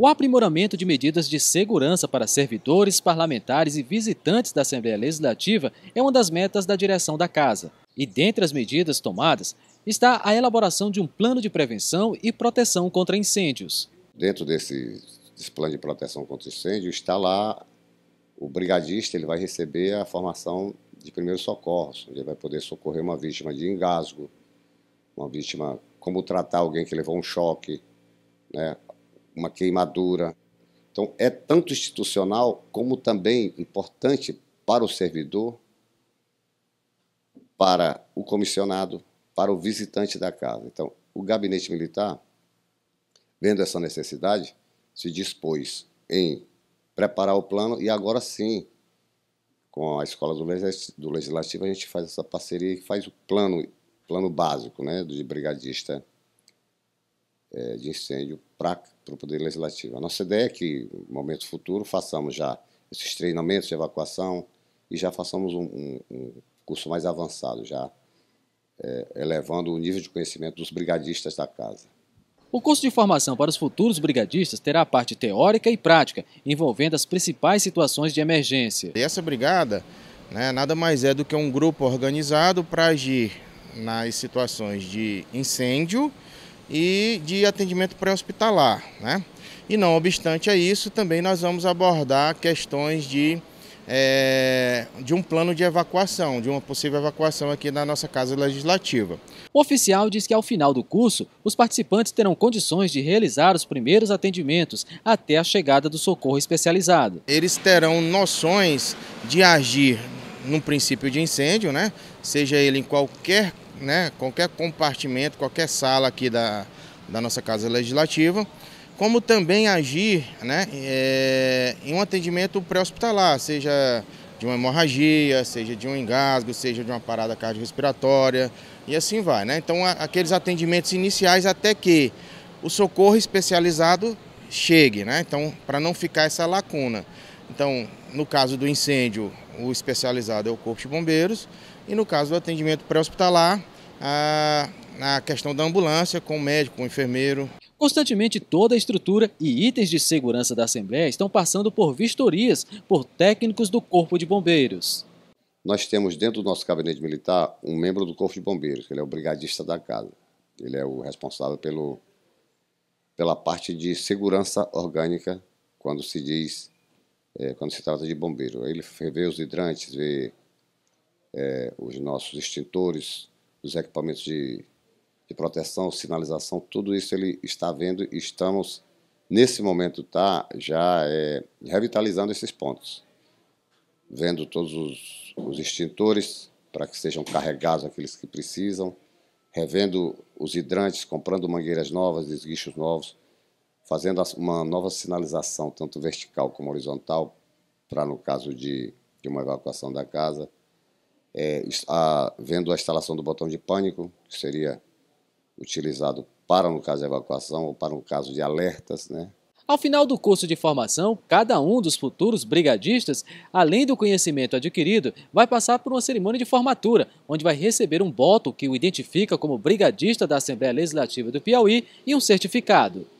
o aprimoramento de medidas de segurança para servidores, parlamentares e visitantes da Assembleia Legislativa é uma das metas da direção da Casa. E dentre as medidas tomadas está a elaboração de um plano de prevenção e proteção contra incêndios. Dentro desse, desse plano de proteção contra incêndio está lá o brigadista, ele vai receber a formação de primeiros socorros, onde ele vai poder socorrer uma vítima de engasgo, uma vítima como tratar alguém que levou um choque, né? uma queimadura. Então, é tanto institucional como também importante para o servidor, para o comissionado, para o visitante da casa. Então, o gabinete militar, vendo essa necessidade, se dispôs em preparar o plano e agora sim, com a Escola do Legislativo, a gente faz essa parceria e faz o plano, plano básico né, do brigadista é, de incêndio para o Poder Legislativo. A nossa ideia é que, no momento futuro, façamos já esses treinamentos de evacuação e já façamos um, um, um curso mais avançado, já é, elevando o nível de conhecimento dos brigadistas da casa. O curso de formação para os futuros brigadistas terá a parte teórica e prática, envolvendo as principais situações de emergência. E essa brigada né, nada mais é do que um grupo organizado para agir nas situações de incêndio, e de atendimento pré-hospitalar. Né? E não obstante a isso, também nós vamos abordar questões de, é, de um plano de evacuação, de uma possível evacuação aqui na nossa Casa Legislativa. O oficial diz que ao final do curso, os participantes terão condições de realizar os primeiros atendimentos até a chegada do socorro especializado. Eles terão noções de agir no princípio de incêndio, né? seja ele em qualquer né, qualquer compartimento, qualquer sala aqui da, da nossa Casa Legislativa, como também agir né, é, em um atendimento pré-hospitalar, seja de uma hemorragia, seja de um engasgo, seja de uma parada cardiorrespiratória e assim vai. Né? Então, aqueles atendimentos iniciais até que o socorro especializado chegue, né? então, para não ficar essa lacuna. Então, no caso do incêndio, o especializado é o Corpo de Bombeiros e no caso do atendimento pré-hospitalar, a, a questão da ambulância com o médico, com o enfermeiro. Constantemente, toda a estrutura e itens de segurança da Assembleia estão passando por vistorias por técnicos do Corpo de Bombeiros. Nós temos dentro do nosso gabinete militar um membro do Corpo de Bombeiros, ele é o brigadista da casa. Ele é o responsável pelo, pela parte de segurança orgânica, quando se diz é, quando se trata de bombeiro. Ele vê os hidrantes, vê é, os nossos extintores, os equipamentos de, de proteção, sinalização, tudo isso ele está vendo e estamos, nesse momento, tá, já é, revitalizando esses pontos. Vendo todos os, os extintores para que sejam carregados aqueles que precisam, revendo os hidrantes, comprando mangueiras novas, esguichos novos fazendo uma nova sinalização, tanto vertical como horizontal, para no caso de, de, uma evacuação da casa, é, a, vendo a instalação do botão de pânico, que seria utilizado para no caso de evacuação ou para no caso de alertas, né? Ao final do curso de formação, cada um dos futuros brigadistas, além do conhecimento adquirido, vai passar por uma cerimônia de formatura, onde vai receber um boto que o identifica como brigadista da Assembleia Legislativa do Piauí e um certificado.